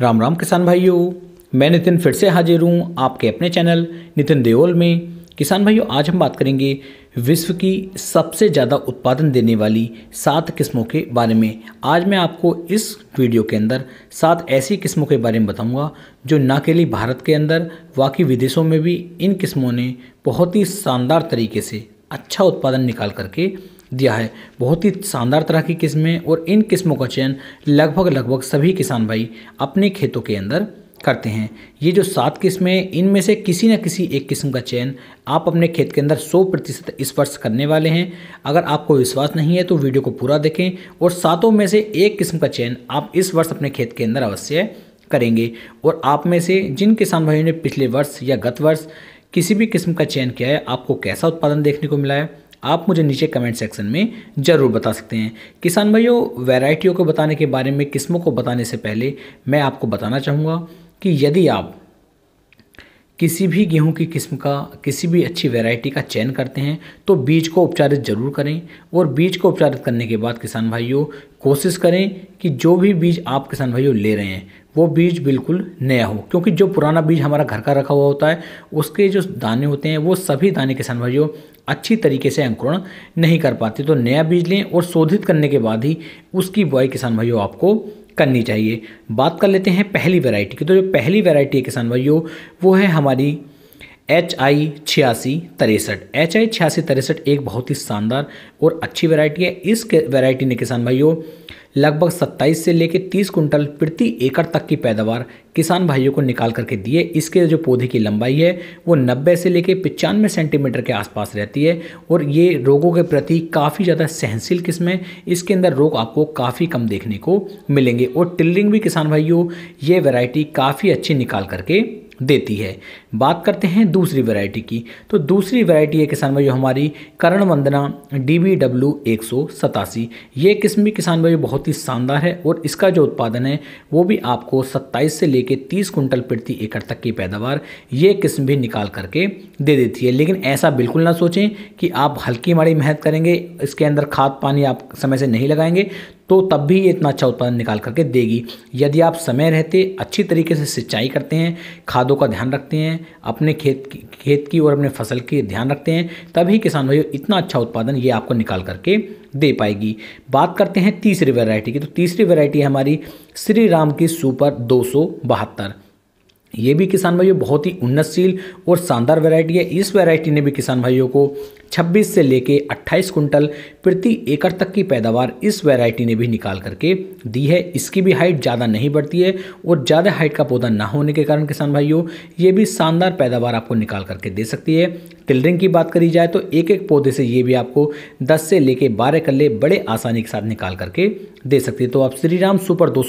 राम राम किसान भाइयों मैं नितिन फिर से हाजिर हूँ आपके अपने चैनल नितिन देओल में किसान भाइयों आज हम बात करेंगे विश्व की सबसे ज़्यादा उत्पादन देने वाली सात किस्मों के बारे में आज मैं आपको इस वीडियो के अंदर सात ऐसी किस्मों के बारे में बताऊंगा जो न केवल भारत के अंदर वाकई विदेशों में भी इन किस्मों ने बहुत ही शानदार तरीके से अच्छा उत्पादन निकाल करके दिया है बहुत ही शानदार तरह की किस्में और इन किस्मों का चयन लगभग लगभग सभी किसान भाई अपने खेतों के अंदर करते हैं ये जो सात किस्में इनमें से किसी न किसी एक किस्म का चयन आप अपने खेत के अंदर 100 प्रतिशत इस वर्ष करने वाले हैं अगर आपको विश्वास नहीं है तो वीडियो को पूरा देखें और सातों में से एक किस्म का चयन आप इस वर्ष अपने खेत के अंदर अवश्य करेंगे और आप में से जिन किसान भाइयों ने पिछले वर्ष या गत वर्ष किसी भी किस्म का चयन किया है आपको कैसा उत्पादन देखने को मिला है आप मुझे नीचे कमेंट सेक्शन में ज़रूर बता सकते हैं किसान भाइयों वैरायटियों को बताने के बारे में किस्मों को बताने से पहले मैं आपको बताना चाहूँगा कि यदि आप किसी भी गेहूं की किस्म का किसी भी अच्छी वैरायटी का चयन करते हैं तो बीज को उपचारित ज़रूर करें और बीज को उपचारित करने के बाद किसान भाइयों कोशिश करें कि जो भी बीज आप किसान भाइयों ले रहे हैं वो बीज बिल्कुल नया हो क्योंकि जो पुराना बीज हमारा घर का रखा हुआ होता है उसके जो दाने होते हैं वो सभी दाने किसान भाइयों अच्छी तरीके से अंकुरण नहीं कर पाते तो नया बीज लें और शोधित करने के बाद ही उसकी बुआई किसान भाइयों आपको करनी चाहिए बात कर लेते हैं पहली वेराइटी की तो जो पहली वेराइटी है किसान भाइयों वो है हमारी एच आई छियासी तिरसठ एच आई छियासी तिरसठ एक बहुत ही शानदार और अच्छी वेराइटी है इस वेराइटी ने किसान भाइयों लगभग 27 से लेकर 30 कुंटल प्रति एकड़ तक की पैदावार किसान भाइयों को निकाल करके दिए इसके जो पौधे की लंबाई है वो 90 से लेकर पचानवे सेंटीमीटर के आसपास रहती है और ये रोगों के प्रति काफ़ी ज़्यादा सहनशील किस्म है इसके अंदर रोग आपको काफ़ी कम देखने को मिलेंगे और टिल्डिंग भी किसान भाइयों ये वेराइटी काफ़ी अच्छी निकाल करके देती है बात करते हैं दूसरी वैरायटी की तो दूसरी वैरायटी है किसान भाई हमारी Karan Vandana D B W एक सौ सतासी ये किस्म भी किसान भाई बहुत ही शानदार है और इसका जो उत्पादन है वो भी आपको सत्ताईस से लेकर तीस कुंटल प्रति एकड़ तक की पैदावार ये किस्म भी निकाल करके दे देती है लेकिन ऐसा बिल्कुल ना सोचें कि आप हल्की माड़ी मेहनत करेंगे इसके अंदर खाद पानी आप समय से नहीं लगाएंगे तो तब भी ये इतना अच्छा उत्पादन निकाल करके देगी यदि आप समय रहते अच्छी तरीके से सिंचाई करते हैं खादों का ध्यान रखते हैं अपने खेत की खेत की और अपने फसल की ध्यान रखते हैं तभी किसान भाइयों इतना अच्छा उत्पादन ये आपको निकाल करके दे पाएगी बात करते हैं तीसरी वैरायटी की तो तीसरी वैरायटी है हमारी श्री राम की सुपर दो ये भी किसान भाइयों बहुत ही उन्नतशील और शानदार वैरायटी है इस वैरायटी ने भी किसान भाइयों को 26 से लेके 28 कुंटल प्रति एकड़ तक की पैदावार इस वैरायटी ने भी निकाल करके दी है इसकी भी हाइट ज़्यादा नहीं बढ़ती है और ज़्यादा हाइट का पौधा ना होने के कारण किसान भाइयों ये भी शानदार पैदावार आपको निकाल करके दे सकती है टिलरिंग की बात करी जाए तो एक एक पौधे से ये भी आपको दस से लेके बारह कल्ले बड़े आसानी के साथ निकाल करके दे सकती है तो आप श्रीराम सुपर दो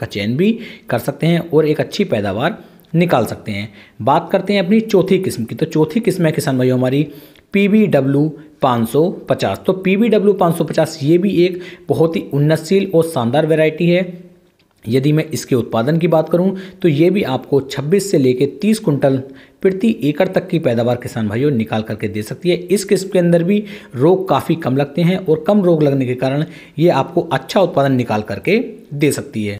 का चयन भी कर सकते हैं और एक अच्छी पैदावार निकाल सकते हैं बात करते हैं अपनी चौथी किस्म की तो चौथी किस्म है किसान भाइयों हमारी पी बी डब्ल्यू पाँच सौ पचास तो पी वी डब्ल्यू पाँच सौ पचास ये भी एक बहुत ही उन्नतशील और शानदार वेराइटी है यदि मैं इसके उत्पादन की बात करूं तो ये भी आपको 26 से लेकर 30 कुंटल प्रति एकड़ तक की पैदावार किसान भाइयों निकाल करके दे सकती है इस किस्म के अंदर भी रोग काफ़ी कम लगते हैं और कम रोग लगने के कारण ये आपको अच्छा उत्पादन निकाल करके दे सकती है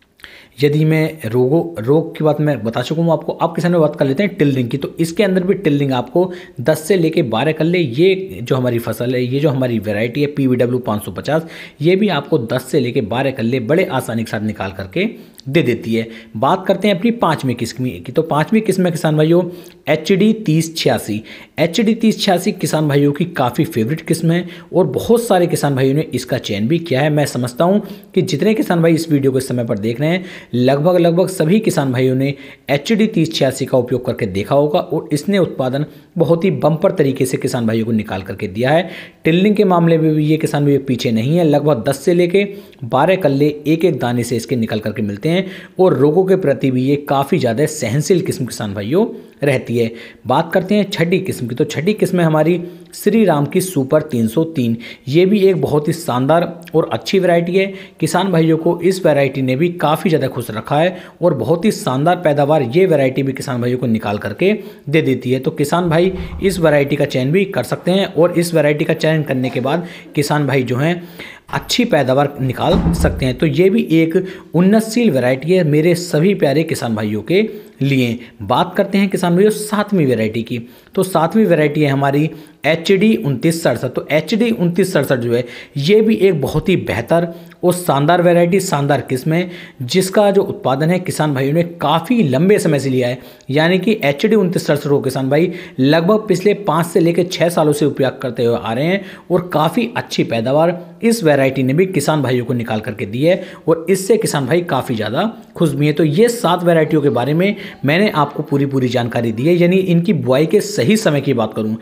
यदि मैं रोगों रोग की बात मैं बता चुका हूँ आपको आप किसान में बात कर लेते हैं टिल्डिंग की तो इसके अंदर भी टिल्डिंग आपको 10 से लेके 12 कल्ले ये जो हमारी फसल है ये जो हमारी वेराइटी है पी वी डब्ल्यू पाँच ये भी आपको दस से लेके बारह कल्ले बड़े आसानी के साथ निकाल करके दे देती है बात करते हैं अपनी पाँचवीं किस्म की तो पाँचवीं किस्म है किसान भाइयों एच डी तीस छियासी एच डी तीस छियासी किसान भाइयों की काफ़ी फेवरेट किस्म है और बहुत सारे किसान भाइयों ने इसका चयन भी किया है मैं समझता हूँ कि जितने किसान भाई इस वीडियो को इस समय पर देख रहे हैं लगभग लगभग सभी किसान भाइयों ने एच डी तीस छियासी का उपयोग करके देखा होगा और इसने उत्पादन बहुत ही बम्पर तरीके से किसान भाइयों को निकाल करके दिया है टिल्लिंग के मामले में भी ये किसान भाइयों पीछे नहीं है लगभग दस से लेके बारह कल्ले एक एक दाने से इसके निकल करके मिलते हैं और रोगों के प्रति भी ये काफ़ी ज़्यादा सहनशील किस्म किसान भाइयों रहती है बात करते हैं छठी किस्म की तो छठी किस्म है हमारी श्री राम की सुपर 303 ये भी एक बहुत ही शानदार और अच्छी वैरायटी है किसान भाइयों को इस वैरायटी ने भी काफ़ी ज़्यादा खुश रखा है और बहुत ही शानदार पैदावार ये वैरायटी भी किसान भाइयों को निकाल करके दे देती है तो किसान भाई भाई इस वैरायटी का चयन भी कर सकते हैं और इस वैरायटी का चयन करने के बाद किसान भाई जो हैं अच्छी पैदावार निकाल सकते हैं तो ये भी एक उन्नतशील वैरायटी है मेरे सभी प्यारे किसान भाइयों के लिए बात करते हैं किसान भाइयों सातवीं वैरायटी की तो सातवीं वैरायटी है हमारी एच डी उनतीस सड़सठ तो एच डी उनतीस सड़सठ जो है ये भी एक बहुत ही बेहतर और शानदार वैरायटी शानदार किस्म है जिसका जो उत्पादन है किसान भाइयों ने काफ़ी लंबे समय से लिया है यानी कि एच डी उनतीस सड़सठ को किसान भाई लगभग पिछले पाँच से लेकर छः सालों से उपयोग करते हुए आ रहे हैं और काफ़ी अच्छी पैदावार इस एलआईटी ने भी किसान भाइयों को निकाल करके दी है और इससे किसान भाई काफ़ी ज़्यादा खुश भी हैं तो ये सात वेराइटियों के बारे में मैंने आपको पूरी पूरी जानकारी दी है यानी इनकी बुआई के सही समय की बात करूँ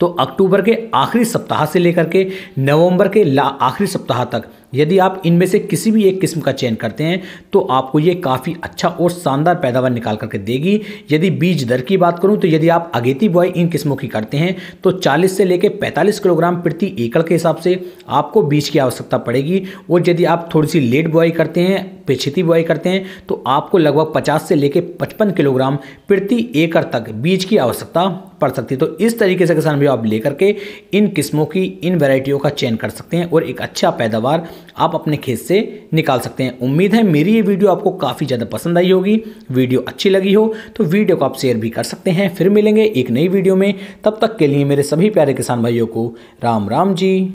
तो अक्टूबर के आखिरी सप्ताह से लेकर के नवंबर के आखिरी सप्ताह तक यदि आप इनमें से किसी भी एक किस्म का चयन करते हैं तो आपको ये काफ़ी अच्छा और शानदार पैदावार निकाल करके देगी यदि बीज दर की बात करूं तो यदि आप अगेती बुआई इन किस्मों की करते हैं तो 40 से लेकर 45 किलोग्राम प्रति एकड़ के हिसाब से आपको बीज की आवश्यकता पड़ेगी और यदि आप थोड़ी सी लेट बुआई करते हैं पेछती बुआई करते हैं तो आपको लगभग पचास से लेकर पचपन किलोग्राम प्रति एकड़ तक बीज की आवश्यकता पड़ सकती है तो इस तरीके से किसान भी आप लेकर के इन किस्मों की इन वेराइटियों का चयन कर सकते हैं और एक अच्छा पैदावार आप अपने खेत से निकाल सकते हैं उम्मीद है मेरी ये वीडियो आपको काफ़ी ज़्यादा पसंद आई होगी वीडियो अच्छी लगी हो तो वीडियो को आप शेयर भी कर सकते हैं फिर मिलेंगे एक नई वीडियो में तब तक के लिए मेरे सभी प्यारे किसान भाइयों को राम राम जी